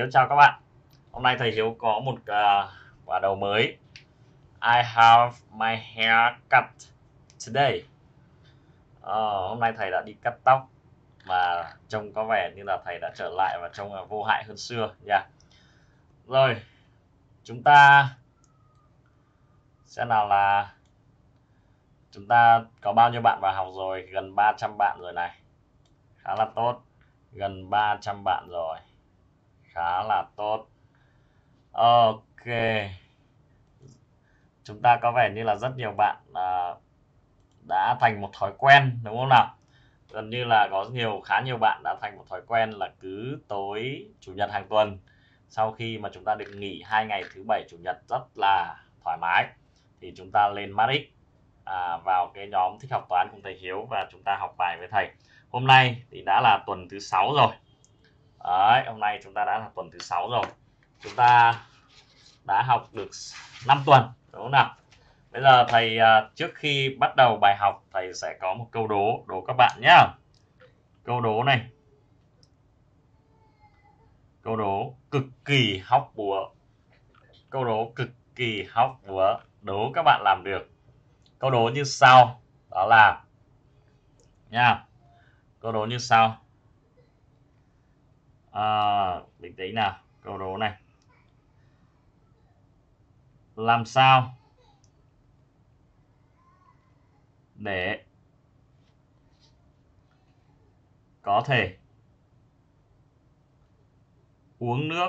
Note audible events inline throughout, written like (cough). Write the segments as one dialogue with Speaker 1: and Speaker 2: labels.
Speaker 1: Hiếu chào các bạn hôm nay thầy Hiếu có một uh, quả đầu mới I have my hair cut today uh, hôm nay thầy đã đi cắt tóc và trông có vẻ như là thầy đã trở lại và trông vô hại hơn xưa nha dạ. yeah. rồi chúng ta sẽ nào là chúng ta có bao nhiêu bạn vào học rồi gần 300 bạn rồi này khá là tốt gần 300 bạn rồi khá là tốt ok chúng ta có vẻ như là rất nhiều bạn à, đã thành một thói quen đúng không nào gần như là có nhiều khá nhiều bạn đã thành một thói quen là cứ tối chủ nhật hàng tuần sau khi mà chúng ta được nghỉ hai ngày thứ bảy chủ nhật rất là thoải mái thì chúng ta lên Matrix à, vào cái nhóm thích học toán cùng thầy Hiếu và chúng ta học bài với thầy hôm nay thì đã là tuần thứ sáu rồi Đấy, hôm nay chúng ta đã là tuần thứ sáu rồi chúng ta đã học được 5 tuần đúng không nào bây giờ thầy à, trước khi bắt đầu bài học thầy sẽ có một câu đố đố các bạn nhé câu đố này câu đố cực kỳ hóc búa câu đố cực kỳ hóc búa đố các bạn làm được câu đố như sau đó là nha câu đố như sau à, bình tĩnh nào câu đố này làm sao để có thể uống nước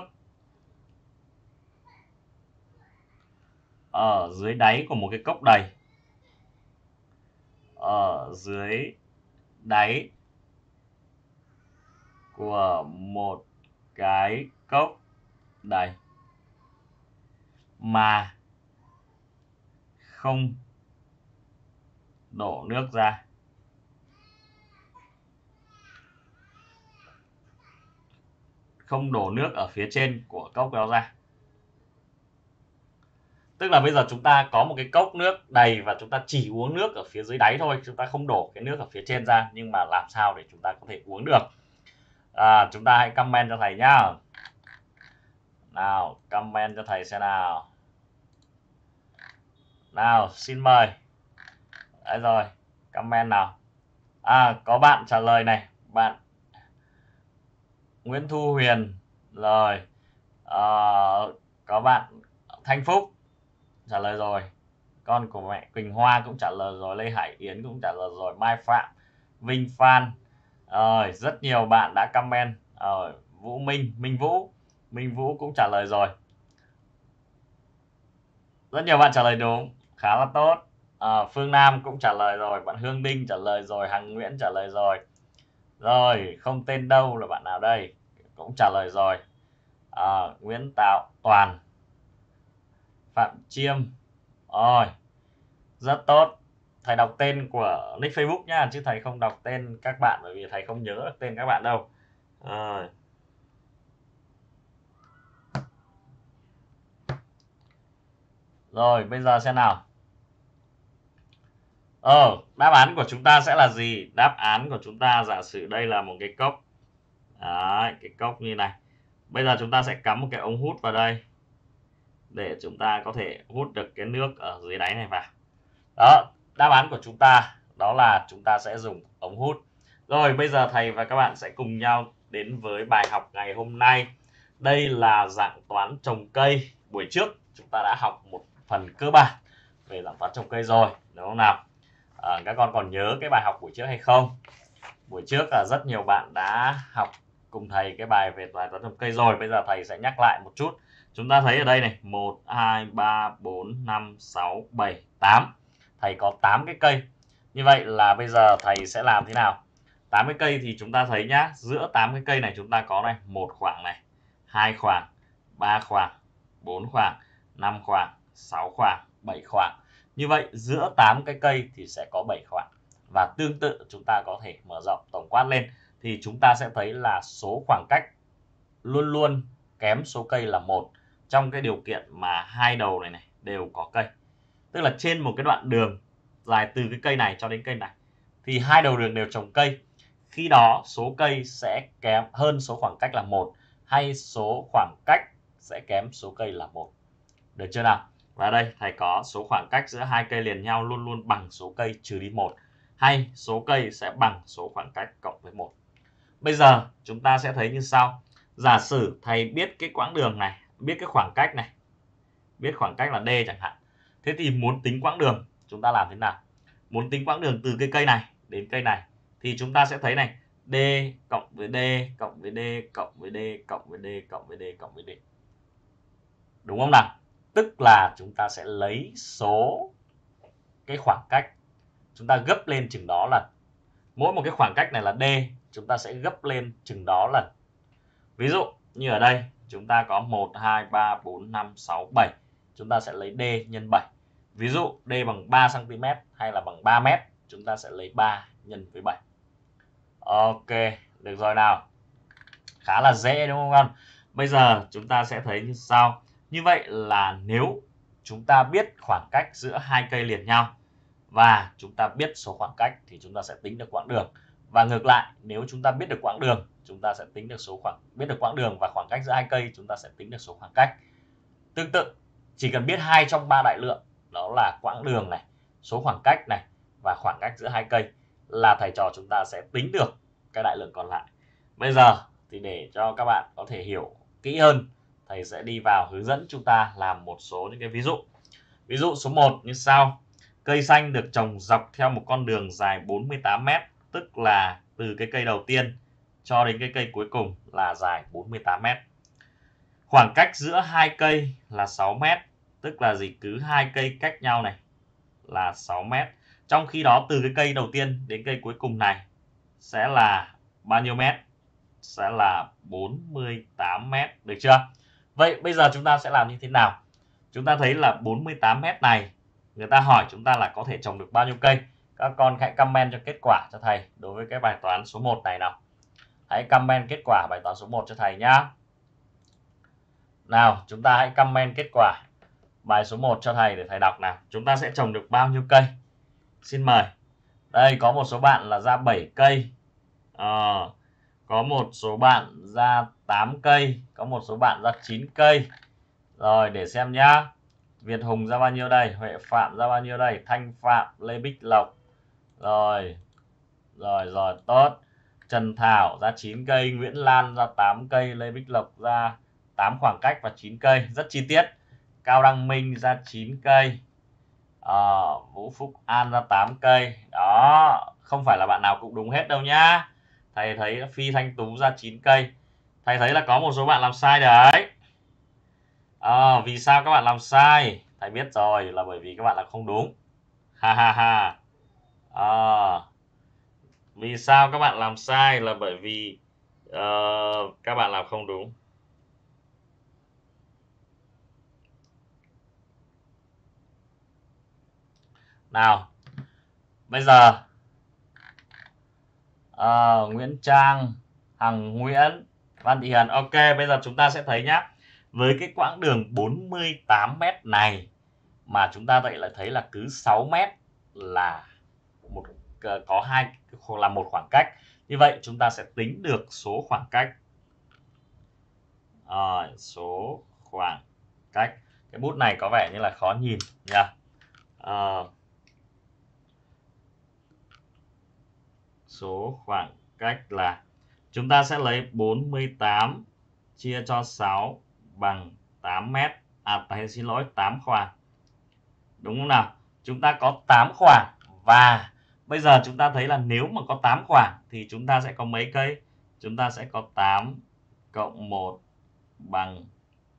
Speaker 1: ở dưới đáy của một cái cốc đầy ở dưới đáy của một cái cốc đầy mà không đổ nước ra không đổ nước ở phía trên của cốc đó ra tức là bây giờ chúng ta có một cái cốc nước đầy và chúng ta chỉ uống nước ở phía dưới đáy thôi chúng ta không đổ cái nước ở phía trên ra nhưng mà làm sao để chúng ta có thể uống được à, chúng ta hãy comment cho thầy nhá nào comment cho thầy xem nào nào xin mời đấy rồi comment nào à có bạn trả lời này bạn Nguyễn Thu Huyền lời à, có bạn Thanh Phúc trả lời rồi con của mẹ Quỳnh Hoa cũng trả lời rồi Lê Hải Yến cũng trả lời rồi Mai Phạm Vinh Phan rồi rất nhiều bạn đã comment rồi Vũ Minh Minh Vũ Minh Vũ cũng trả lời rồi rất nhiều bạn trả lời đúng khá là tốt à, Phương Nam cũng trả lời rồi bạn Hương Đinh trả lời rồi Hằng Nguyễn trả lời rồi rồi không tên đâu là bạn nào đây cũng trả lời rồi à, Nguyễn Tạo Toàn Phạm Chiêm rồi rất tốt thầy đọc tên của nick Facebook nha chứ thầy không đọc tên các bạn bởi vì thầy không nhớ được tên các bạn đâu à. rồi bây giờ xem nào ờ đáp án của chúng ta sẽ là gì đáp án của chúng ta giả sử đây là một cái cốc Đấy, cái cốc như này bây giờ chúng ta sẽ cắm một cái ống hút vào đây để chúng ta có thể hút được cái nước ở dưới đáy này vào đó đáp án của chúng ta đó là chúng ta sẽ dùng ống hút rồi bây giờ thầy và các bạn sẽ cùng nhau đến với bài học ngày hôm nay đây là dạng toán trồng cây buổi trước chúng ta đã học một phần cơ bản về dạng toán trồng cây rồi đúng không nào à, các con còn nhớ cái bài học buổi trước hay không buổi trước là rất nhiều bạn đã học cùng thầy cái bài về bài toán trồng cây rồi bây giờ thầy sẽ nhắc lại một chút chúng ta thấy ở đây này 1 2 3 4 5 6 7 8 thầy có 8 cái cây như vậy là bây giờ thầy sẽ làm thế nào 8 cái cây thì chúng ta thấy nhá giữa 8 cái cây này chúng ta có này một khoảng này hai khoảng ba khoảng 4 khoảng 5 khoảng 6 khoảng 7 khoảng như vậy giữa 8 cái cây thì sẽ có 7 khoảng và tương tự chúng ta có thể mở rộng tổng quát lên thì chúng ta sẽ thấy là số khoảng cách luôn luôn kém số cây là một trong cái điều kiện mà hai đầu này này đều có cây tức là trên một cái đoạn đường dài từ cái cây này cho đến cây này thì hai đầu đường đều trồng cây khi đó số cây sẽ kém hơn số khoảng cách là một hay số khoảng cách sẽ kém số cây là một được chưa nào và đây thầy có số khoảng cách giữa hai cây liền nhau luôn luôn bằng số cây trừ đi một hay số cây sẽ bằng số khoảng cách cộng với một bây giờ chúng ta sẽ thấy như sau giả sử thầy biết cái quãng đường này biết cái khoảng cách này biết khoảng cách là d chẳng hạn thế thì muốn tính quãng đường chúng ta làm thế nào muốn tính quãng đường từ cái cây này đến cây này thì chúng ta sẽ thấy này d cộng với d cộng với d cộng với d cộng với d cộng với d cộng với d đúng không nào tức là chúng ta sẽ lấy số cái khoảng cách chúng ta gấp lên chừng đó là mỗi một cái khoảng cách này là d chúng ta sẽ gấp lên chừng đó lần ví dụ như ở đây chúng ta có 1 2 3 4 5 6 7 chúng ta sẽ lấy D nhân 7 ví dụ D bằng 3 cm hay là bằng 3 m chúng ta sẽ lấy 3 nhân với 7 Ok được rồi nào khá là dễ đúng không con bây giờ chúng ta sẽ thấy như sau như vậy là nếu chúng ta biết khoảng cách giữa hai cây liền nhau và chúng ta biết số khoảng cách thì chúng ta sẽ tính được quãng đường và ngược lại nếu chúng ta biết được quãng đường chúng ta sẽ tính được số khoảng biết được quãng đường và khoảng cách giữa hai cây chúng ta sẽ tính được số khoảng cách tương tự chỉ cần biết hai trong ba đại lượng đó là quãng đường này số khoảng cách này và khoảng cách giữa hai cây là thầy trò chúng ta sẽ tính được cái đại lượng còn lại bây giờ thì để cho các bạn có thể hiểu kỹ hơn thầy sẽ đi vào hướng dẫn chúng ta làm một số những cái ví dụ ví dụ số 1 như sau cây xanh được trồng dọc theo một con đường dài 48 m tức là từ cái cây đầu tiên cho đến cái cây cuối cùng là dài 48 m khoảng cách giữa hai cây là 6 m tức là gì cứ hai cây cách nhau này là 6 mét trong khi đó từ cái cây đầu tiên đến cây cuối cùng này sẽ là bao nhiêu mét sẽ là 48 mét được chưa Vậy bây giờ chúng ta sẽ làm như thế nào chúng ta thấy là 48 mét này người ta hỏi chúng ta là có thể trồng được bao nhiêu cây các con hãy comment cho kết quả cho thầy đối với cái bài toán số 1 này nào hãy comment kết quả bài toán số 1 cho thầy nhá nào chúng ta hãy comment kết quả Bài số 1 cho thầy để thầy đọc nào. Chúng ta sẽ trồng được bao nhiêu cây? Xin mời. Đây có một số bạn là ra 7 cây. À, có một số bạn ra 8 cây, có một số bạn ra 9 cây. Rồi để xem nhá. Việt Hùng ra bao nhiêu đây? Huệ Phạm ra bao nhiêu đây? Thanh Phạm, Lê Bích Lộc. Rồi. Rồi rồi tốt. Trần Thảo ra 9 cây, Nguyễn Lan ra 8 cây, Lê Bích Lộc ra 8 khoảng cách và 9 cây, rất chi tiết. Cao Đăng Minh ra 9 cây à, Vũ Phúc An ra 8 cây đó không phải là bạn nào cũng đúng hết đâu nhá thầy thấy Phi Thanh Tú ra 9 cây thầy thấy là có một số bạn làm sai đấy à, vì sao các bạn làm sai thầy biết rồi là bởi vì các bạn là không đúng ha ha ha à, vì sao các bạn làm sai là bởi vì uh, các bạn làm không đúng nào bây giờ à, Nguyễn Trang Hằng Nguyễn Văn Thị Hiền ok bây giờ chúng ta sẽ thấy nhá với cái quãng đường 48m này mà chúng ta vậy lại thấy là cứ 6m là một ờ, có hai là một khoảng cách như vậy chúng ta sẽ tính được số khoảng cách à, số khoảng cách cái bút này có vẻ như là khó nhìn nha yeah. à, số khoảng cách là chúng ta sẽ lấy 48 chia cho 6 bằng 8 mét. À, phải xin lỗi 8 khoảng. Đúng không nào? Chúng ta có 8 khoảng và bây giờ chúng ta thấy là nếu mà có 8 khoảng thì chúng ta sẽ có mấy cây? Chúng ta sẽ có 8 cộng 1 bằng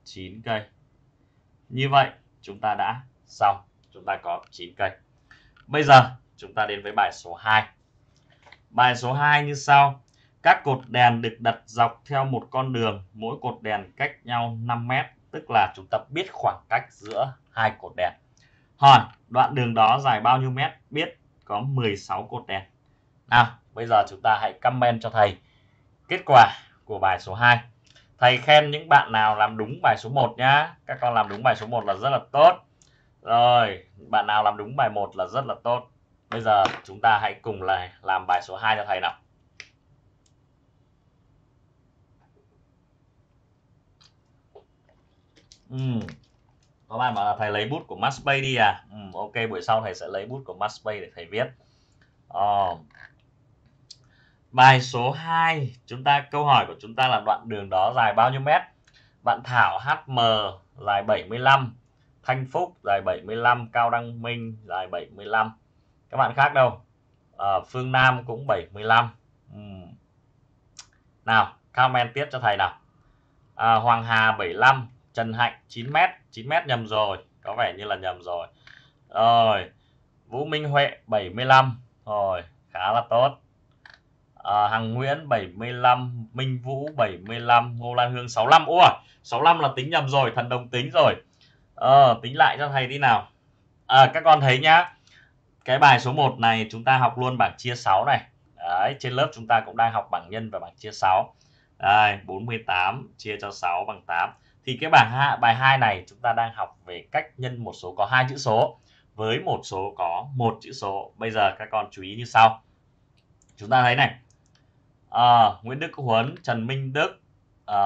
Speaker 1: 9 cây. Như vậy chúng ta đã xong. Chúng ta có 9 cây. Bây giờ chúng ta đến với bài số 2. Bài số 2 như sau. Các cột đèn được đặt dọc theo một con đường, mỗi cột đèn cách nhau 5 m tức là chúng ta biết khoảng cách giữa hai cột đèn. Hỏi, đoạn đường đó dài bao nhiêu mét? Biết có 16 cột đèn. Nào, bây giờ chúng ta hãy comment cho thầy kết quả của bài số 2. Thầy khen những bạn nào làm đúng bài số 1 nhá. Các con làm đúng bài số 1 là rất là tốt. Rồi, bạn nào làm đúng bài 1 là rất là tốt. Bây giờ chúng ta hãy cùng lại làm bài số 2 cho thầy nào Ừ. Có bạn bảo là thầy lấy bút của Maspay đi à? Ừ, ok, buổi sau thầy sẽ lấy bút của Maspay để thầy viết. Ờ. Bài số 2, chúng ta câu hỏi của chúng ta là đoạn đường đó dài bao nhiêu mét? Bạn Thảo HM dài 75, Thanh Phúc dài 75, Cao Đăng Minh dài 75 các bạn khác đâu à, Phương Nam cũng 75 uhm. nào comment tiếp cho thầy nào à, Hoàng Hà 75 Trần Hạnh 9m 9m nhầm rồi có vẻ như là nhầm rồi rồi Vũ Minh Huệ 75 rồi khá là tốt à, Hằng Nguyễn 75 Minh Vũ 75 Ngô Lan Hương 65 Ủa 65 là tính nhầm rồi thần đồng tính rồi à, tính lại cho thầy đi nào à, các con thấy nhá cái bài số 1 này chúng ta học luôn bảng chia 6 này Đấy, trên lớp chúng ta cũng đang học bảng nhân và bảng chia 6 Đây, 48 chia cho 6 bằng 8 thì cái bảng ha, bài 2 này chúng ta đang học về cách nhân một số có hai chữ số với một số có một chữ số bây giờ các con chú ý như sau chúng ta thấy này à, Nguyễn Đức Huấn Trần Minh Đức à,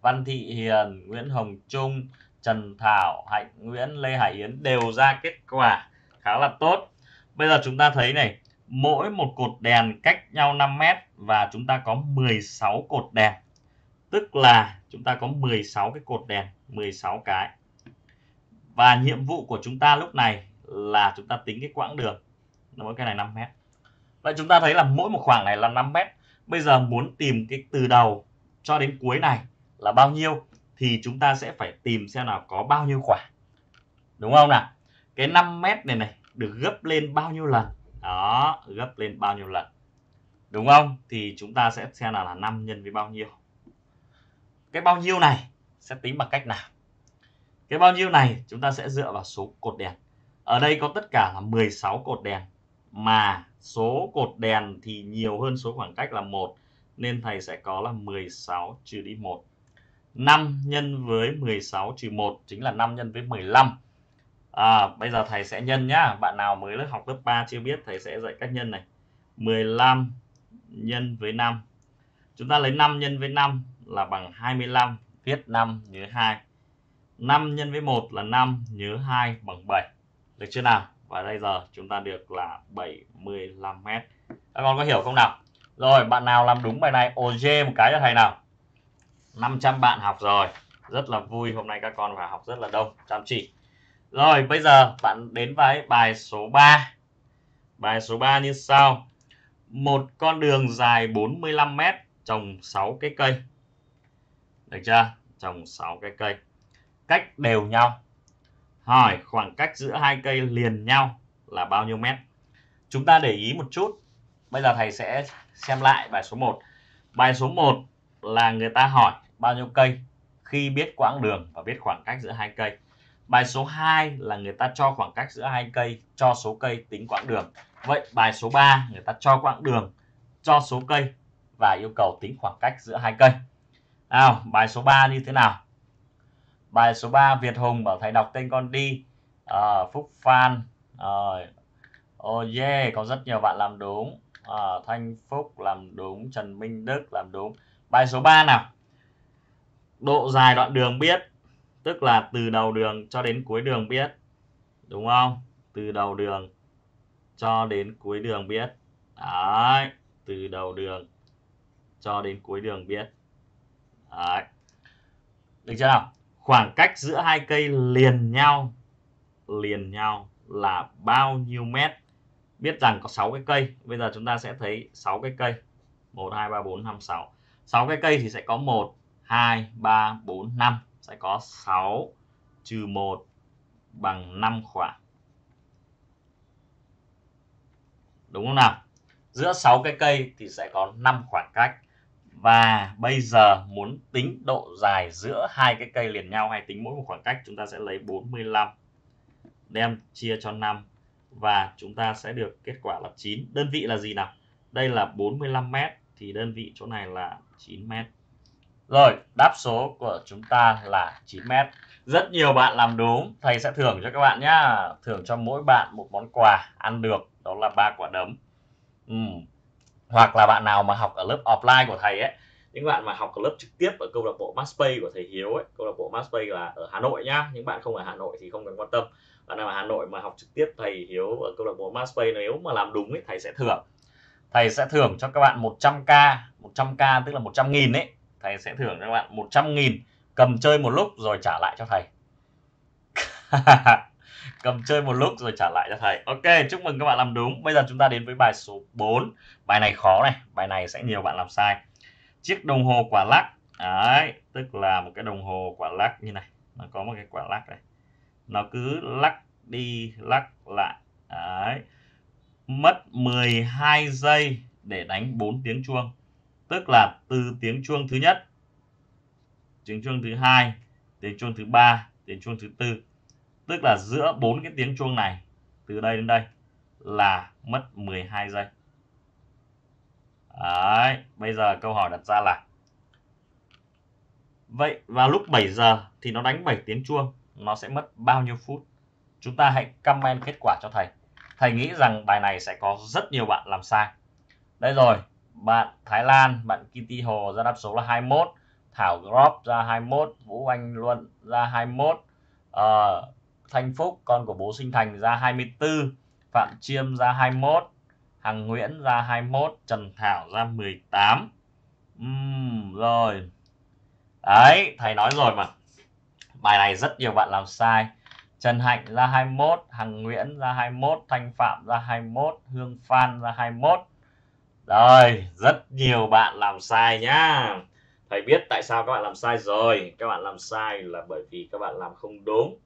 Speaker 1: Văn Thị Hiền Nguyễn Hồng Trung Trần Thảo Hạnh Nguyễn Lê Hải Yến đều ra kết quả khá là tốt bây giờ chúng ta thấy này mỗi một cột đèn cách nhau 5 mét và chúng ta có 16 cột đèn tức là chúng ta có 16 cái cột đèn 16 cái và nhiệm vụ của chúng ta lúc này là chúng ta tính cái quãng đường mỗi cái này 5 mét Vậy chúng ta thấy là mỗi một khoảng này là 5 mét bây giờ muốn tìm cái từ đầu cho đến cuối này là bao nhiêu thì chúng ta sẽ phải tìm xem nào có bao nhiêu khoảng đúng không nào cái 5 mét này này được gấp lên bao nhiêu lần đó gấp lên bao nhiêu lần đúng không thì chúng ta sẽ xem là, là 5 nhân với bao nhiêu cái bao nhiêu này sẽ tính bằng cách nào cái bao nhiêu này chúng ta sẽ dựa vào số cột đèn ở đây có tất cả là 16 cột đèn mà số cột đèn thì nhiều hơn số khoảng cách là 1 nên thầy sẽ có là 16 trừ đi 1 5 nhân với 16 trừ 1 chính là 5 nhân với 15 à, bây giờ thầy sẽ nhân nhá bạn nào mới lớp học lớp 3 chưa biết thầy sẽ dạy cách nhân này 15 nhân với 5 chúng ta lấy 5 nhân với 5 là bằng 25 viết 5 nhớ 2 5 nhân với 1 là 5 nhớ 2 bằng 7 được chưa nào và bây giờ chúng ta được là 75 mét các con có hiểu không nào rồi bạn nào làm đúng bài này OJ một cái cho thầy nào 500 bạn học rồi rất là vui hôm nay các con phải học rất là đông chăm chỉ rồi bây giờ bạn đến với bài số 3 Bài số 3 như sau Một con đường dài 45 mét trồng 6 cái cây Được chưa? Trồng 6 cái cây Cách đều nhau Hỏi khoảng cách giữa hai cây liền nhau là bao nhiêu mét Chúng ta để ý một chút Bây giờ thầy sẽ xem lại bài số 1 Bài số 1 là người ta hỏi bao nhiêu cây khi biết quãng đường và biết khoảng cách giữa hai cây Bài số 2 là người ta cho khoảng cách giữa hai cây, cho số cây tính quãng đường. Vậy bài số 3 người ta cho quãng đường, cho số cây và yêu cầu tính khoảng cách giữa hai cây. Nào, bài số 3 như thế nào? Bài số 3 Việt Hùng bảo thầy đọc tên con đi. À, Phúc Phan. Rồi. Ờ, à, oh yeah, có rất nhiều bạn làm đúng. À, Thanh Phúc làm đúng, Trần Minh Đức làm đúng. Bài số 3 nào? Độ dài đoạn đường biết tức là từ đầu đường cho đến cuối đường biết đúng không từ đầu đường cho đến cuối đường biết đấy từ đầu đường cho đến cuối đường biết đấy được chưa nào khoảng cách giữa hai cây liền nhau liền nhau là bao nhiêu mét biết rằng có 6 cái cây bây giờ chúng ta sẽ thấy 6 cái cây 1 2 3 4 5 6 6 cái cây thì sẽ có 1 2 3 4 5 sẽ có 6 trừ 1 bằng 5 khoảng. Đúng không nào? Giữa 6 cái cây thì sẽ có 5 khoảng cách. Và bây giờ muốn tính độ dài giữa hai cái cây liền nhau hay tính mỗi một khoảng cách chúng ta sẽ lấy 45 đem chia cho 5 và chúng ta sẽ được kết quả là 9. Đơn vị là gì nào? Đây là 45 m thì đơn vị chỗ này là 9 mét. Rồi, đáp số của chúng ta là 9 mét. Rất nhiều bạn làm đúng, thầy sẽ thưởng cho các bạn nhá. Thưởng cho mỗi bạn một món quà ăn được, đó là ba quả đấm. Ừ. Hoặc là bạn nào mà học ở lớp offline của thầy ấy, những bạn mà học ở lớp trực tiếp ở câu lạc bộ Maxpay của thầy Hiếu ấy, câu lạc bộ Maxpay là ở Hà Nội nhá. Những bạn không ở Hà Nội thì không cần quan tâm. Bạn nào ở Hà Nội mà học trực tiếp thầy Hiếu ở câu lạc bộ Maxpay nếu mà làm đúng ấy thầy sẽ thưởng. Thầy sẽ thưởng cho các bạn 100k, 100k tức là 100 nghìn ấy thầy sẽ thưởng cho các bạn 100 nghìn cầm chơi một lúc rồi trả lại cho thầy (laughs) cầm chơi một lúc rồi trả lại cho thầy ok chúc mừng các bạn làm đúng bây giờ chúng ta đến với bài số 4 bài này khó này bài này sẽ nhiều bạn làm sai chiếc đồng hồ quả lắc đấy tức là một cái đồng hồ quả lắc như này nó có một cái quả lắc này nó cứ lắc đi lắc lại đấy mất 12 giây để đánh 4 tiếng chuông tức là từ tiếng chuông thứ nhất tiếng chuông thứ hai tiếng chuông thứ ba tiếng chuông thứ tư tức là giữa bốn cái tiếng chuông này từ đây đến đây là mất 12 giây Đấy, bây giờ câu hỏi đặt ra là Vậy vào lúc 7 giờ thì nó đánh 7 tiếng chuông, nó sẽ mất bao nhiêu phút? Chúng ta hãy comment kết quả cho thầy. Thầy nghĩ rằng bài này sẽ có rất nhiều bạn làm sai. Đây rồi, bạn Thái Lan bạn Kitty Hồ ra đáp số là 21 Thảo Grob ra 21 Vũ Anh Luận ra 21 uh, ờ, Thanh Phúc con của bố Sinh Thành ra 24 Phạm Chiêm ra 21 Hằng Nguyễn ra 21 Trần Thảo ra 18 uhm, rồi đấy thầy nói rồi mà bài này rất nhiều bạn làm sai Trần Hạnh ra 21 Hằng Nguyễn ra 21 Thanh Phạm ra 21 Hương Phan ra 21 rồi, rất nhiều bạn làm sai nhá. Thầy biết tại sao các bạn làm sai rồi. Các bạn làm sai là bởi vì các bạn làm không đúng.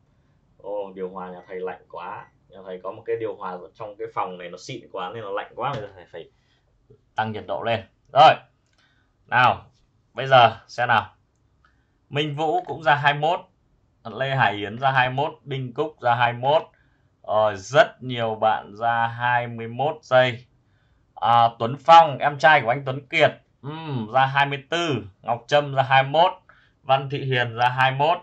Speaker 1: Ô, điều hòa nhà thầy lạnh quá. Nhà thầy có một cái điều hòa trong cái phòng này nó xịn quá nên nó lạnh quá. Bây giờ thầy phải tăng nhiệt độ lên. Rồi, nào, bây giờ xem nào. Minh Vũ cũng ra 21. Lê Hải Yến ra 21. Đinh Cúc ra 21. Rồi, ờ, rất nhiều bạn ra 21 giây à, Tuấn Phong em trai của anh Tuấn Kiệt uhm, ra 24 Ngọc Trâm ra 21 Văn Thị Hiền ra 21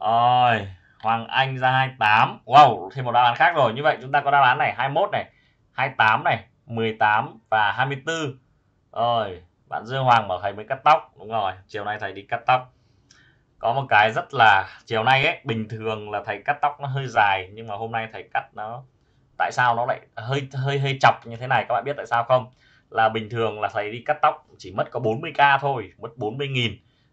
Speaker 1: rồi Hoàng Anh ra 28 Wow thêm một đáp án khác rồi như vậy chúng ta có đáp án này 21 này 28 này 18 và 24 rồi bạn Dương Hoàng bảo thầy mới cắt tóc đúng rồi chiều nay thầy đi cắt tóc có một cái rất là chiều nay ấy bình thường là thầy cắt tóc nó hơi dài nhưng mà hôm nay thầy cắt nó tại sao nó lại hơi hơi hơi chọc như thế này các bạn biết tại sao không là bình thường là thầy đi cắt tóc chỉ mất có 40k thôi mất 40.000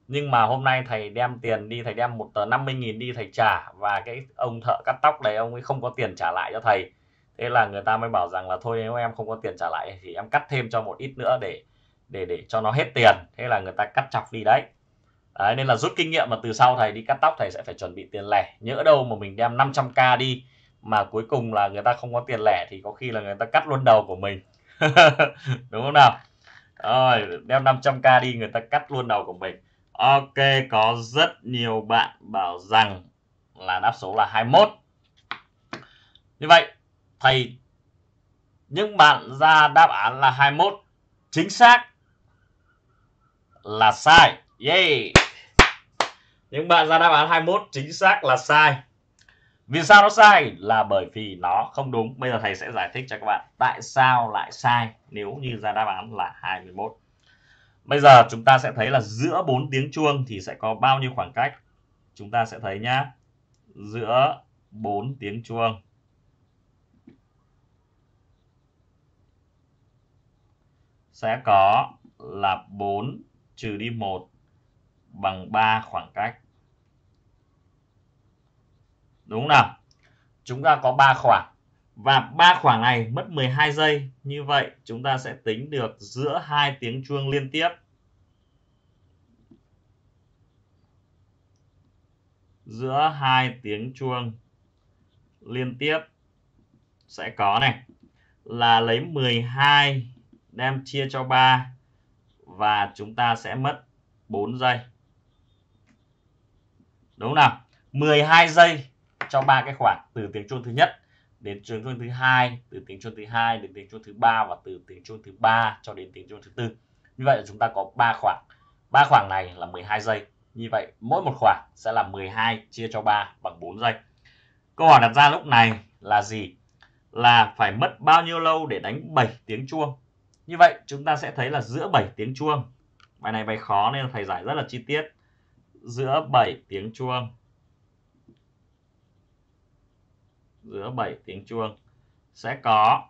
Speaker 1: nhưng mà hôm nay thầy đem tiền đi thầy đem một tờ 50.000 đi thầy trả và cái ông thợ cắt tóc đấy ông ấy không có tiền trả lại cho thầy thế là người ta mới bảo rằng là thôi nếu em không có tiền trả lại thì em cắt thêm cho một ít nữa để để để cho nó hết tiền thế là người ta cắt chọc đi đấy Đấy, nên là rút kinh nghiệm mà từ sau thầy đi cắt tóc thầy sẽ phải chuẩn bị tiền lẻ nhỡ đâu mà mình đem 500k đi mà cuối cùng là người ta không có tiền lẻ thì có khi là người ta cắt luôn đầu của mình (laughs) đúng không nào rồi đeo 500k đi người ta cắt luôn đầu của mình ok có rất nhiều bạn bảo rằng là đáp số là 21 như vậy thầy những bạn ra đáp án là 21 chính xác là sai. Yay. Yeah. Những bạn ra đáp án 21 chính xác là sai vì sao nó sai là bởi vì nó không đúng bây giờ thầy sẽ giải thích cho các bạn tại sao lại sai nếu như ra đáp án là 21 bây giờ chúng ta sẽ thấy là giữa bốn tiếng chuông thì sẽ có bao nhiêu khoảng cách chúng ta sẽ thấy nhá giữa bốn tiếng chuông sẽ có là 4 trừ đi 1 bằng 3 khoảng cách đúng không nào chúng ta có ba khoảng và ba khoảng này mất 12 giây như vậy chúng ta sẽ tính được giữa hai tiếng chuông liên tiếp giữa hai tiếng chuông liên tiếp sẽ có này là lấy 12 đem chia cho 3 và chúng ta sẽ mất 4 giây. Đúng không nào? 12 giây cho ba cái khoảng từ tiếng chuông thứ nhất đến tiếng chuông thứ hai từ tiếng chuông thứ hai đến tiếng chuông thứ ba và từ tiếng chuông thứ ba cho đến tiếng chuông thứ tư như vậy là chúng ta có ba khoảng ba khoảng này là 12 giây như vậy mỗi một khoảng sẽ là 12 chia cho 3 bằng 4 giây câu hỏi đặt ra lúc này là gì là phải mất bao nhiêu lâu để đánh 7 tiếng chuông như vậy chúng ta sẽ thấy là giữa 7 tiếng chuông bài này bài khó nên thầy giải rất là chi tiết giữa 7 tiếng chuông giữa 7 tiếng chuông sẽ có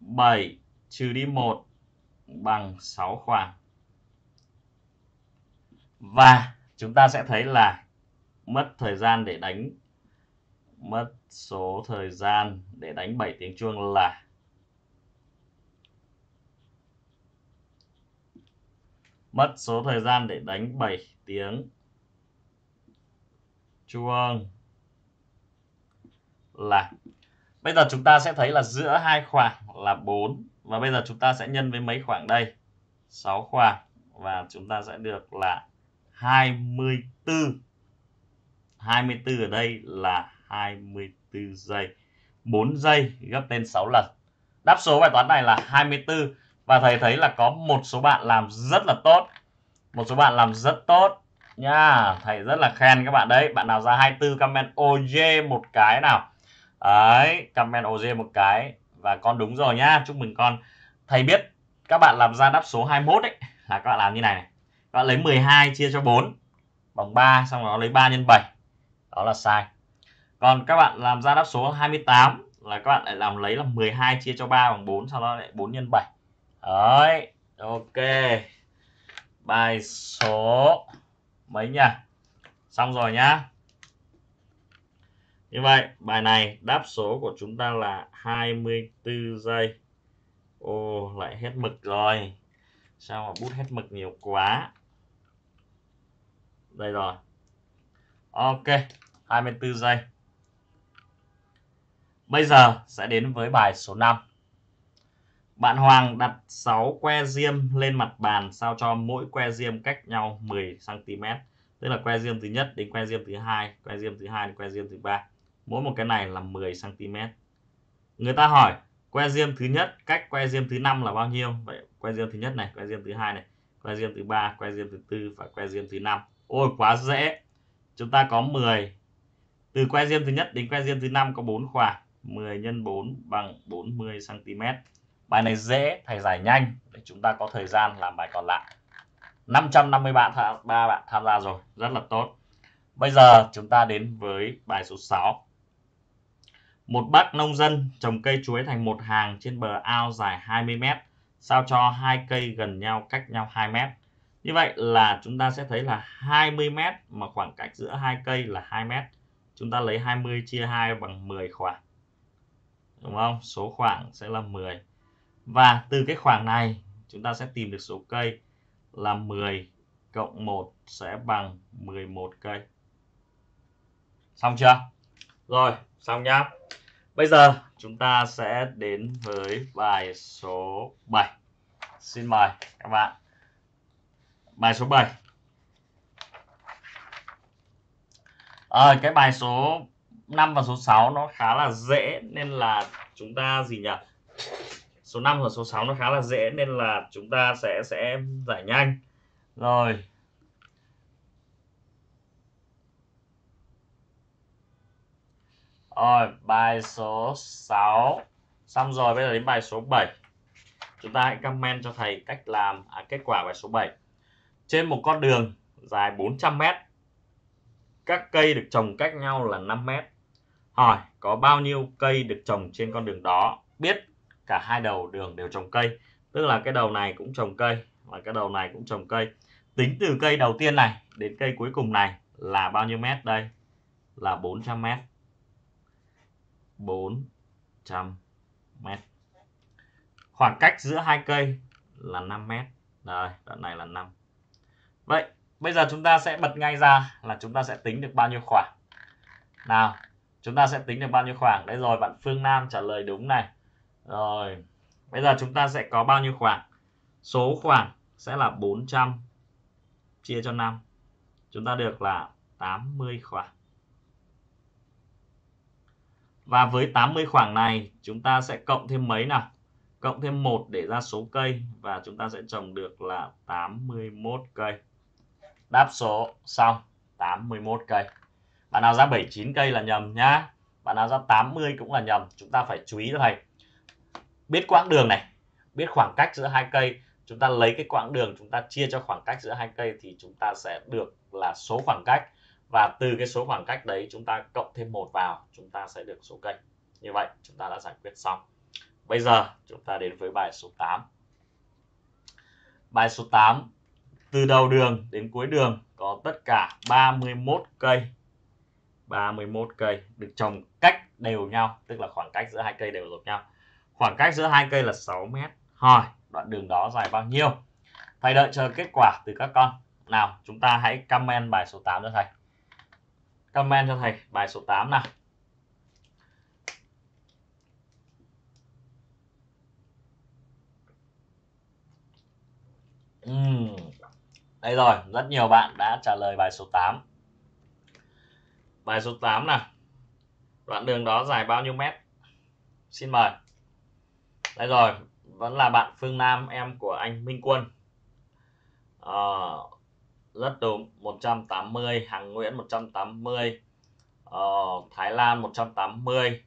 Speaker 1: 7 trừ đi 1 bằng 6 khoảng. Và chúng ta sẽ thấy là mất thời gian để đánh mất số thời gian để đánh 7 tiếng chuông là mất số thời gian để đánh 7 tiếng chuông là bây giờ chúng ta sẽ thấy là giữa hai khoảng là 4 và bây giờ chúng ta sẽ nhân với mấy khoảng đây 6 khoảng và chúng ta sẽ được là 24 24 ở đây là 24 giây 4 giây gấp lên 6 lần đáp số bài toán này là 24 và thầy thấy là có một số bạn làm rất là tốt một số bạn làm rất tốt nha thầy rất là khen các bạn đấy bạn nào ra 24 comment ôi oh yeah, một cái nào đấy comment OG một cái và con đúng rồi nhá chúc mừng con thầy biết các bạn làm ra đáp số 21 ấy là các bạn làm như này, các bạn lấy 12 chia cho 4 bằng 3 xong rồi lấy 3 nhân 7 đó là sai còn các bạn làm ra đáp số 28 là các bạn lại làm lấy là 12 chia cho 3 bằng 4 sau đó lại 4 nhân 7 đấy ok bài số mấy nhỉ xong rồi nhá như vậy bài này đáp số của chúng ta là 24 giây. Ô lại hết mực rồi. Sao mà bút hết mực nhiều quá. Đây rồi. Ok, 24 giây. Bây giờ sẽ đến với bài số 5. Bạn Hoàng đặt 6 que diêm lên mặt bàn sao cho mỗi que diêm cách nhau 10 cm. Tức là que diêm thứ nhất đến que diêm thứ hai, que diêm thứ hai đến que diêm thứ ba mỗi một cái này là 10 cm người ta hỏi que diêm thứ nhất cách que diêm thứ năm là bao nhiêu vậy que diêm thứ nhất này que diêm thứ hai này que diêm thứ ba que diêm thứ tư và que diêm thứ năm ôi quá dễ chúng ta có 10 từ que diêm thứ nhất đến que diêm thứ năm có 4 khoảng 10 x 4 bằng 40 cm bài này dễ thầy giải nhanh để chúng ta có thời gian làm bài còn lại 550 bạn ba bạn tham gia rồi rất là tốt bây giờ chúng ta đến với bài số 6 một bác nông dân trồng cây chuối thành một hàng trên bờ ao dài 20 m, sao cho hai cây gần nhau cách nhau 2 m. Như vậy là chúng ta sẽ thấy là 20 m mà khoảng cách giữa hai cây là 2 m. Chúng ta lấy 20 chia 2 bằng 10 khoảng. Đúng không? Số khoảng sẽ là 10. Và từ cái khoảng này chúng ta sẽ tìm được số cây là 10 cộng 1 sẽ bằng 11 cây. Xong chưa? Rồi, xong nhá bây giờ chúng ta sẽ đến với bài số 7 xin mời các bạn bài số 7 Ờ cái bài số 5 và số 6 nó khá là dễ nên là chúng ta gì nhỉ số 5 và số 6 nó khá là dễ nên là chúng ta sẽ sẽ giải nhanh rồi Rồi, bài số 6 Xong rồi, bây giờ đến bài số 7 Chúng ta hãy comment cho thầy cách làm à, kết quả bài số 7 Trên một con đường dài 400m Các cây được trồng cách nhau là 5m Hỏi có bao nhiêu cây được trồng trên con đường đó Biết cả hai đầu đường đều trồng cây Tức là cái đầu này cũng trồng cây Và cái đầu này cũng trồng cây Tính từ cây đầu tiên này đến cây cuối cùng này là bao nhiêu mét đây? Là 400 mét 400 m. Khoảng cách giữa hai cây là 5 m. Đây, đoạn này là 5. Vậy, bây giờ chúng ta sẽ bật ngay ra là chúng ta sẽ tính được bao nhiêu khoảng. Nào, chúng ta sẽ tính được bao nhiêu khoảng. Đấy rồi, bạn Phương Nam trả lời đúng này. Rồi, bây giờ chúng ta sẽ có bao nhiêu khoảng? Số khoảng sẽ là 400 chia cho 5. Chúng ta được là 80 khoảng. Và với 80 khoảng này chúng ta sẽ cộng thêm mấy nào? Cộng thêm 1 để ra số cây và chúng ta sẽ trồng được là 81 cây. Đáp số xong 81 cây. Bạn nào ra 79 cây là nhầm nhá. Bạn nào ra 80 cũng là nhầm. Chúng ta phải chú ý thầy. Biết quãng đường này, biết khoảng cách giữa hai cây, chúng ta lấy cái quãng đường chúng ta chia cho khoảng cách giữa hai cây thì chúng ta sẽ được là số khoảng cách và từ cái số khoảng cách đấy chúng ta cộng thêm một vào chúng ta sẽ được số kênh như vậy chúng ta đã giải quyết xong bây giờ chúng ta đến với bài số 8 bài số 8 từ đầu đường đến cuối đường có tất cả 31 cây 31 cây được trồng cách đều nhau tức là khoảng cách giữa hai cây đều giống nhau khoảng cách giữa hai cây là 6 mét hỏi đoạn đường đó dài bao nhiêu thầy đợi chờ kết quả từ các con nào chúng ta hãy comment bài số 8 cho thầy comment cho thầy bài số 8 nào uhm. đây rồi rất nhiều bạn đã trả lời bài số 8 bài số 8 nào đoạn đường đó dài bao nhiêu mét xin mời đây rồi vẫn là bạn Phương Nam em của anh Minh Quân à, rất đúng 180 hàng Nguyễn 180 ờ, Thái Lan 180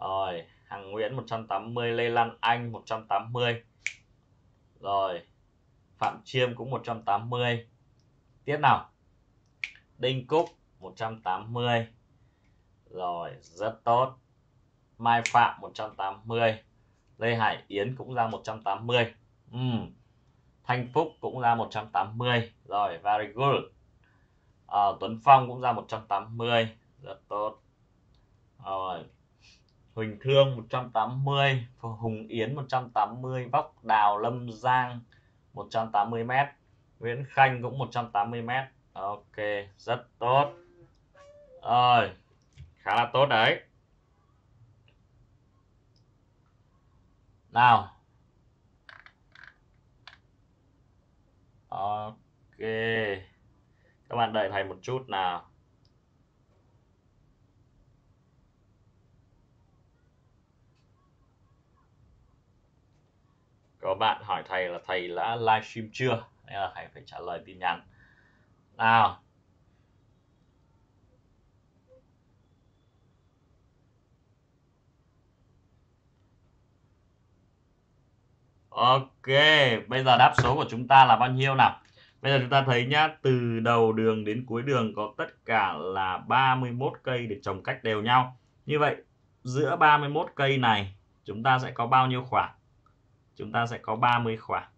Speaker 1: rồi hàng Nguyễn 180 Lê Lan Anh 180 rồi Phạm Chiêm cũng 180 tiếp nào Đinh Cúc 180 rồi rất tốt Mai Phạm 180 Lê Hải Yến cũng ra 180 ừ. Thanh Phúc cũng ra 180 rồi very good à, Tuấn Phong cũng ra 180 rất tốt rồi Huỳnh Thương 180 Hùng Yến 180 Vóc Đào Lâm Giang 180m Nguyễn Khanh cũng 180m Ok rất tốt rồi khá là tốt đấy nào ok các bạn đợi thầy một chút nào có bạn hỏi thầy là thầy đã livestream chưa nên là thầy phải trả lời tin nhắn nào Ok, bây giờ đáp số của chúng ta là bao nhiêu nào? Bây giờ chúng ta thấy nhá, từ đầu đường đến cuối đường có tất cả là 31 cây được trồng cách đều nhau. Như vậy, giữa 31 cây này chúng ta sẽ có bao nhiêu khoảng? Chúng ta sẽ có 30 khoảng.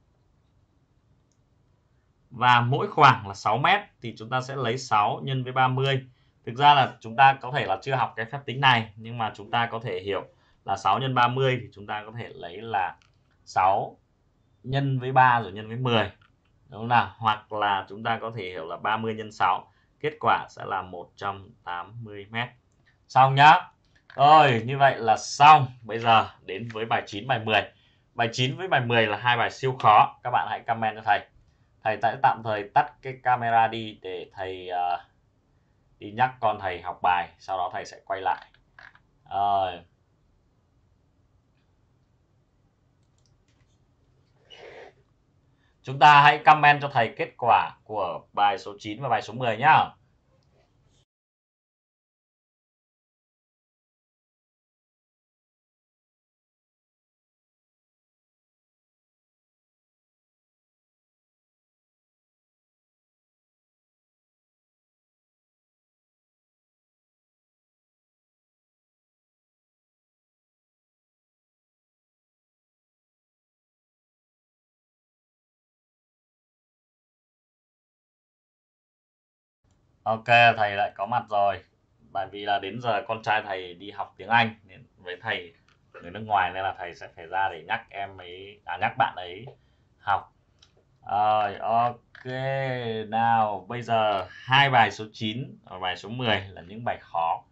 Speaker 1: Và mỗi khoảng là 6 mét thì chúng ta sẽ lấy 6 nhân với 30. Thực ra là chúng ta có thể là chưa học cái phép tính này nhưng mà chúng ta có thể hiểu là 6 nhân 30 thì chúng ta có thể lấy là 6 nhân với 3 rồi nhân với 10 đúng không nào hoặc là chúng ta có thể hiểu là 30 nhân 6 kết quả sẽ là 180 m xong nhá rồi như vậy là xong bây giờ đến với bài 9 bài 10 bài 9 với bài 10 là hai bài siêu khó các bạn hãy comment cho thầy thầy sẽ tạm thời tắt cái camera đi để thầy uh, đi nhắc con thầy học bài sau đó thầy sẽ quay lại rồi uh, Chúng ta hãy comment cho thầy kết quả của bài số 9 và bài số 10 nhé. ok thầy lại có mặt rồi tại vì là đến giờ con trai thầy đi học tiếng Anh nên với thầy người nước ngoài nên là thầy sẽ phải ra để nhắc em ấy à nhắc bạn ấy học rồi ok nào bây giờ hai bài số 9 và bài số 10 là những bài khó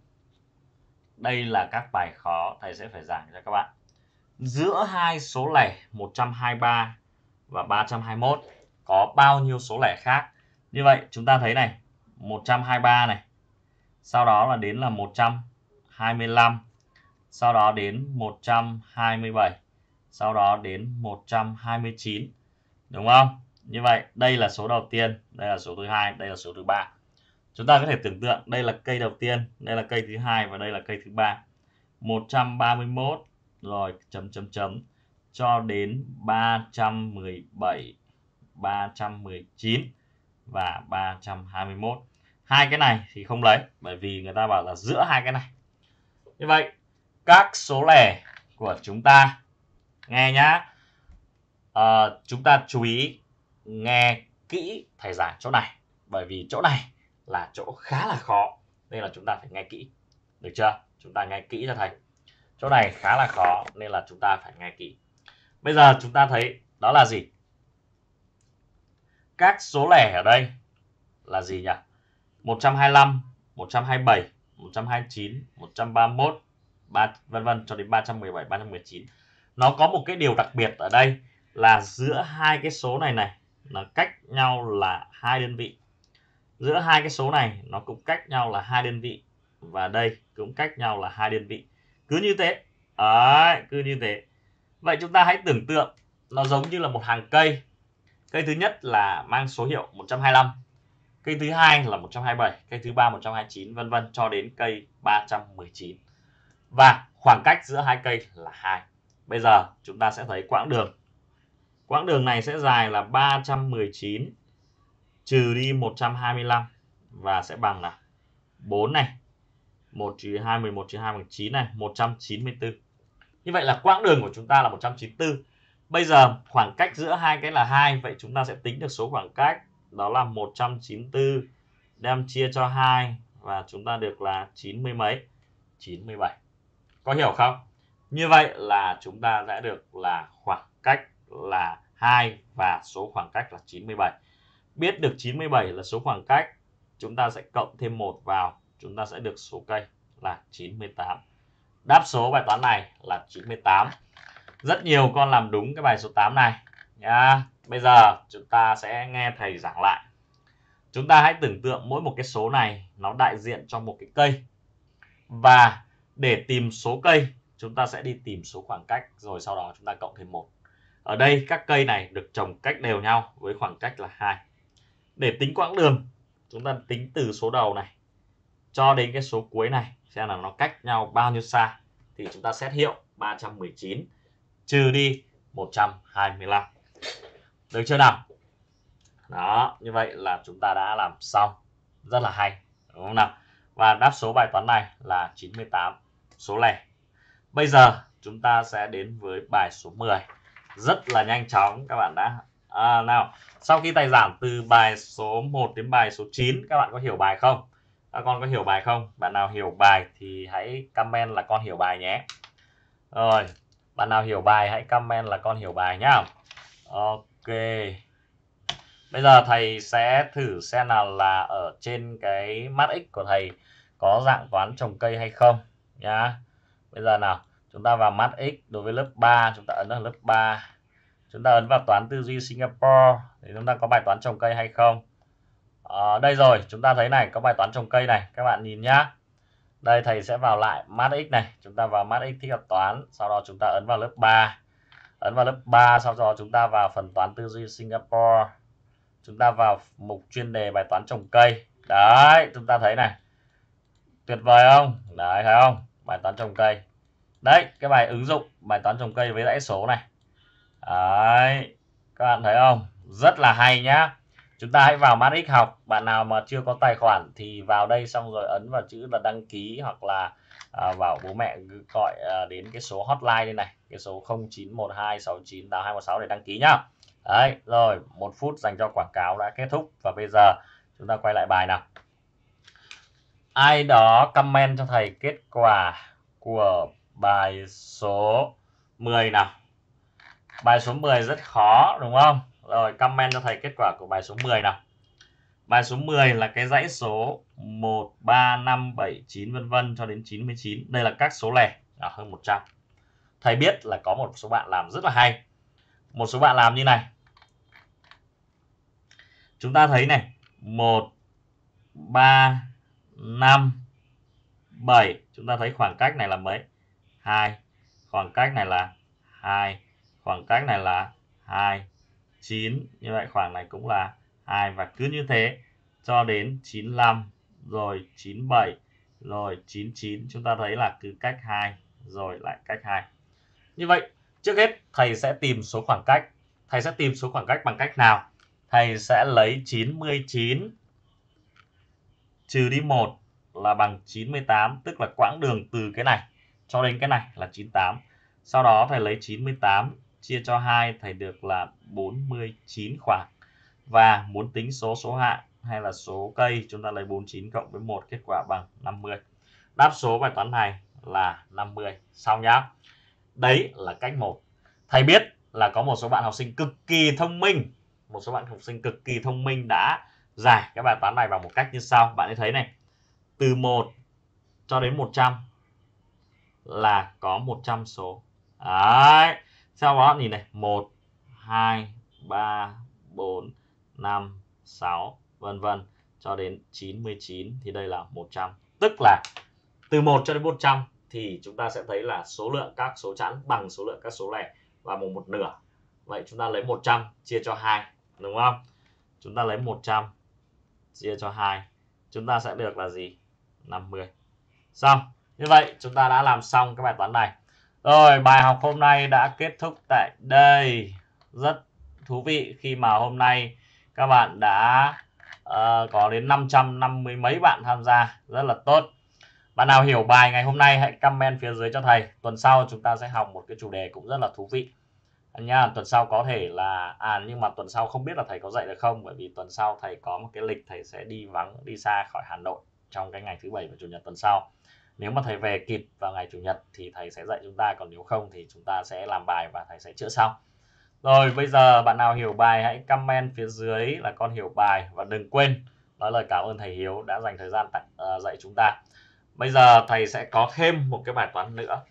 Speaker 1: đây là các bài khó thầy sẽ phải giảng cho các bạn giữa hai số lẻ 123 và 321 có bao nhiêu số lẻ khác như vậy chúng ta thấy này 123 này sau đó là đến là 125 sau đó đến 127 sau đó đến 129 đúng không như vậy đây là số đầu tiên đây là số thứ hai đây là số thứ ba chúng ta có thể tưởng tượng đây là cây đầu tiên đây là cây thứ hai và đây là cây thứ ba 131 rồi chấm chấm chấm cho đến 317 319 và 321 hai cái này thì không lấy bởi vì người ta bảo là giữa hai cái này như vậy các số lẻ của chúng ta nghe nhá à, chúng ta chú ý nghe kỹ thầy giảng chỗ này bởi vì chỗ này là chỗ khá là khó nên là chúng ta phải nghe kỹ được chưa chúng ta nghe kỹ cho thầy chỗ này khá là khó nên là chúng ta phải nghe kỹ bây giờ chúng ta thấy đó là gì các số lẻ ở đây là gì nhỉ? 125, 127, 129, 131, 3 vân vân cho đến 317, 319. Nó có một cái điều đặc biệt ở đây là giữa hai cái số này này là cách nhau là hai đơn vị. Giữa hai cái số này nó cũng cách nhau là hai đơn vị và đây cũng cách nhau là hai đơn vị. Cứ như thế. Đấy, cứ như thế. Vậy chúng ta hãy tưởng tượng nó giống như là một hàng cây cây thứ nhất là mang số hiệu 125 cây thứ hai là 127 cây thứ ba 129 vân vân cho đến cây 319 và khoảng cách giữa hai cây là hai bây giờ chúng ta sẽ thấy quãng đường quãng đường này sẽ dài là 319 trừ đi 125 và sẽ bằng là 4 này 1 trừ 2 11 trừ 2 bằng 9 này 194 như vậy là quãng đường của chúng ta là 194 Bây giờ khoảng cách giữa hai cái là hai vậy chúng ta sẽ tính được số khoảng cách đó là 194 đem chia cho 2 và chúng ta được là 90 mấy 97 có hiểu không như vậy là chúng ta đã được là khoảng cách là 2 và số khoảng cách là 97 biết được 97 là số khoảng cách chúng ta sẽ cộng thêm 1 vào chúng ta sẽ được số cây là 98 đáp số bài toán này là 98 rất nhiều con làm đúng cái bài số 8 này nha. bây giờ chúng ta sẽ nghe thầy giảng lại chúng ta hãy tưởng tượng mỗi một cái số này nó đại diện cho một cái cây và để tìm số cây chúng ta sẽ đi tìm số khoảng cách rồi sau đó chúng ta cộng thêm một ở đây các cây này được trồng cách đều nhau với khoảng cách là hai để tính quãng đường chúng ta tính từ số đầu này cho đến cái số cuối này xem là nó cách nhau bao nhiêu xa thì chúng ta xét hiệu 319 trừ đi 125 được chưa nào đó như vậy là chúng ta đã làm xong rất là hay đúng không nào và đáp số bài toán này là 98 số lẻ bây giờ chúng ta sẽ đến với bài số 10 rất là nhanh chóng các bạn đã à, nào sau khi tài giảm từ bài số 1 đến bài số 9 các bạn có hiểu bài không các con có hiểu bài không bạn nào hiểu bài thì hãy comment là con hiểu bài nhé rồi bạn nào hiểu bài hãy comment là con hiểu bài nhá ok bây giờ thầy sẽ thử xem nào là ở trên cái mắt x của thầy có dạng toán trồng cây hay không nhá bây giờ nào chúng ta vào mắt x đối với lớp 3 chúng ta ấn vào lớp 3 chúng ta ấn vào toán tư duy Singapore thì chúng ta có bài toán trồng cây hay không à, đây rồi chúng ta thấy này có bài toán trồng cây này các bạn nhìn nhá đây thầy sẽ vào lại matrix này chúng ta vào matrix thích hợp toán sau đó chúng ta ấn vào lớp 3 ấn vào lớp 3 sau đó chúng ta vào phần toán tư duy Singapore chúng ta vào mục chuyên đề bài toán trồng cây đấy chúng ta thấy này tuyệt vời không đấy thấy không bài toán trồng cây đấy cái bài ứng dụng bài toán trồng cây với lãi số này đấy các bạn thấy không rất là hay nhá chúng ta hãy vào Matrix học bạn nào mà chưa có tài khoản thì vào đây xong rồi ấn vào chữ là đăng ký hoặc là à, bảo bố mẹ gọi à, đến cái số hotline đây này cái số 0912698216 để đăng ký nhá đấy rồi một phút dành cho quảng cáo đã kết thúc và bây giờ chúng ta quay lại bài nào ai đó comment cho thầy kết quả của bài số 10 nào bài số 10 rất khó đúng không rồi comment cho thầy kết quả của bài số 10 nào. Bài số 10 là cái dãy số 1 3 5 7 9 vân vân cho đến 99. Đây là các số lẻ là hơn 100. Thầy biết là có một số bạn làm rất là hay. Một số bạn làm như này. Chúng ta thấy này, 1 3 5 7 chúng ta thấy khoảng cách này là mấy? 2. Khoảng cách này là 2. Khoảng cách này là 2 9 như vậy khoảng này cũng là 2 và cứ như thế cho đến 95 rồi 97 rồi 99 chúng ta thấy là cứ cách 2 rồi lại cách 2 như vậy trước hết thầy sẽ tìm số khoảng cách thầy sẽ tìm số khoảng cách bằng cách nào thầy sẽ lấy 99 trừ đi 1 là bằng 98 tức là quãng đường từ cái này cho đến cái này là 98 sau đó thầy lấy 98 chia cho 2 thầy được là 49 khoảng. Và muốn tính số số hạng hay là số cây chúng ta lấy 49 cộng với 1 kết quả bằng 50. Đáp số bài toán này là 50 xong nhá. Đấy là cách 1. Thầy biết là có một số bạn học sinh cực kỳ thông minh, một số bạn học sinh cực kỳ thông minh đã giải cái bài toán này bằng một cách như sau. Bạn ấy thấy này, từ 1 cho đến 100 là có 100 số. Đấy sau đó nhìn này 1 2 3 4 5 6 vân vân cho đến 99 thì đây là 100 tức là từ 1 cho đến 100 thì chúng ta sẽ thấy là số lượng các số chẵn bằng số lượng các số lẻ là một một nửa vậy chúng ta lấy 100 chia cho 2 đúng không chúng ta lấy 100 chia cho 2 chúng ta sẽ được là gì 50 xong như vậy chúng ta đã làm xong cái bài toán này rồi, bài học hôm nay đã kết thúc tại đây. Rất thú vị khi mà hôm nay các bạn đã uh, có đến 550 mấy bạn tham gia. Rất là tốt. Bạn nào hiểu bài ngày hôm nay hãy comment phía dưới cho thầy. Tuần sau chúng ta sẽ học một cái chủ đề cũng rất là thú vị. Nha, tuần sau có thể là à nhưng mà tuần sau không biết là thầy có dạy được không bởi vì tuần sau thầy có một cái lịch thầy sẽ đi vắng đi xa khỏi Hà Nội trong cái ngày thứ bảy và chủ nhật tuần sau nếu mà thầy về kịp vào ngày chủ nhật thì thầy sẽ dạy chúng ta còn nếu không thì chúng ta sẽ làm bài và thầy sẽ chữa xong. rồi bây giờ bạn nào hiểu bài hãy comment phía dưới là con hiểu bài và đừng quên nói lời cảm ơn thầy Hiếu đã dành thời gian tặng, uh, ờ, dạy chúng ta bây giờ thầy sẽ có thêm một cái bài toán nữa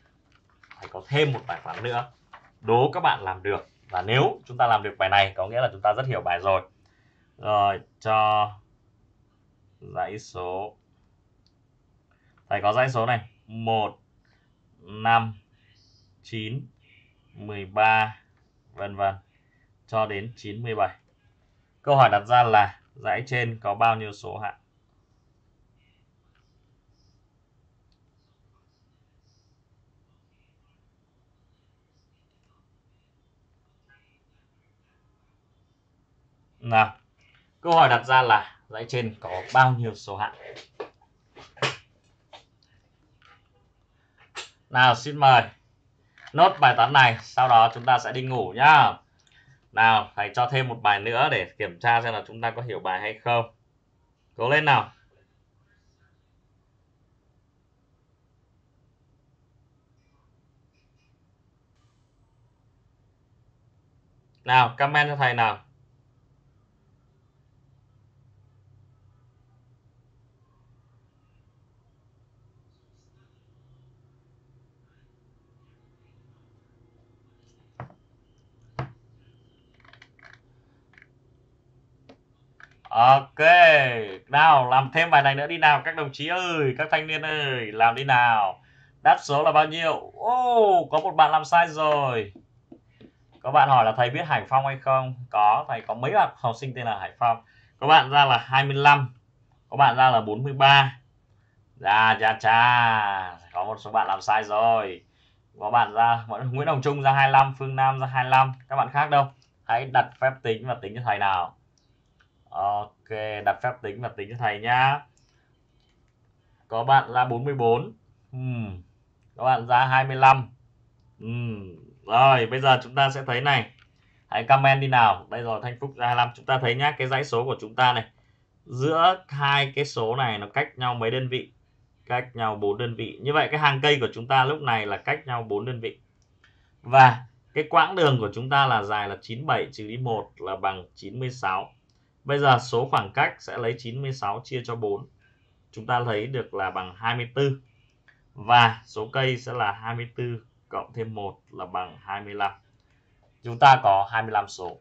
Speaker 1: thầy có thêm một bài toán nữa đố các bạn làm được và nếu chúng ta làm được bài này có nghĩa là chúng ta rất hiểu bài rồi rồi cho dãy số phải có dãy số này 1 5 9 13 vân vân cho đến 97 câu hỏi đặt ra là dãy trên có bao nhiêu số hạng Nào, câu hỏi đặt ra là dãy trên có bao nhiêu số hạng? nào xin mời nốt bài toán này sau đó chúng ta sẽ đi ngủ nhá nào thầy cho thêm một bài nữa để kiểm tra xem là chúng ta có hiểu bài hay không cố lên nào nào comment cho thầy nào Ok, nào làm thêm bài này nữa đi nào các đồng chí ơi, các thanh niên ơi, làm đi nào. Đáp số là bao nhiêu? Ô, oh, có một bạn làm sai rồi. Có bạn hỏi là thầy biết Hải Phong hay không? Có, thầy có mấy bạn học sinh tên là Hải Phong. Có bạn ra là 25, có bạn ra là 43. Dạ, dạ, cha. Có một số bạn làm sai rồi. Có bạn ra, Nguyễn Hồng Trung ra 25, Phương Nam ra 25. Các bạn khác đâu? Hãy đặt phép tính và tính cho thầy nào ok đặt phép tính và tính cho thầy nhá có bạn ra 44 uhm. có bạn ra 25 uhm. rồi bây giờ chúng ta sẽ thấy này hãy comment đi nào đây rồi Thanh Phúc ra 25 chúng ta thấy nhá cái dãy số của chúng ta này giữa hai cái số này nó cách nhau mấy đơn vị cách nhau 4 đơn vị như vậy cái hàng cây của chúng ta lúc này là cách nhau 4 đơn vị và cái quãng đường của chúng ta là dài là 97 trừ đi 1 là bằng 96 Bây giờ số khoảng cách sẽ lấy 96 chia cho 4. Chúng ta thấy được là bằng 24. Và số cây sẽ là 24 cộng thêm 1 là bằng 25. Chúng ta có 25 số.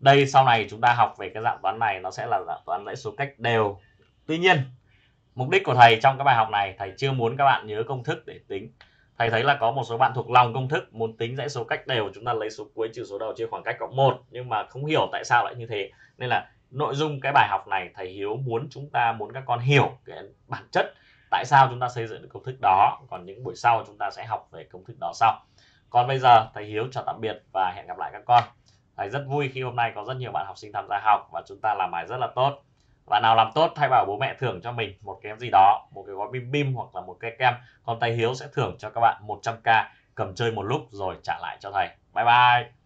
Speaker 1: Đây sau này chúng ta học về cái dạng toán này nó sẽ là dạng toán dãy số cách đều. Tuy nhiên, mục đích của thầy trong các bài học này thầy chưa muốn các bạn nhớ công thức để tính. Thầy thấy là có một số bạn thuộc lòng công thức muốn tính dãy số cách đều chúng ta lấy số cuối trừ số đầu chia khoảng cách cộng 1 nhưng mà không hiểu tại sao lại như thế. Nên là nội dung cái bài học này thầy Hiếu muốn chúng ta muốn các con hiểu cái bản chất tại sao chúng ta xây dựng được công thức đó còn những buổi sau chúng ta sẽ học về công thức đó sau còn bây giờ thầy Hiếu chào tạm biệt và hẹn gặp lại các con thầy rất vui khi hôm nay có rất nhiều bạn học sinh tham gia học và chúng ta làm bài rất là tốt bạn nào làm tốt thay bảo bố mẹ thưởng cho mình một cái em gì đó một cái gói bim bim hoặc là một cái kem còn thầy Hiếu sẽ thưởng cho các bạn 100k cầm chơi một lúc rồi trả lại cho thầy bye bye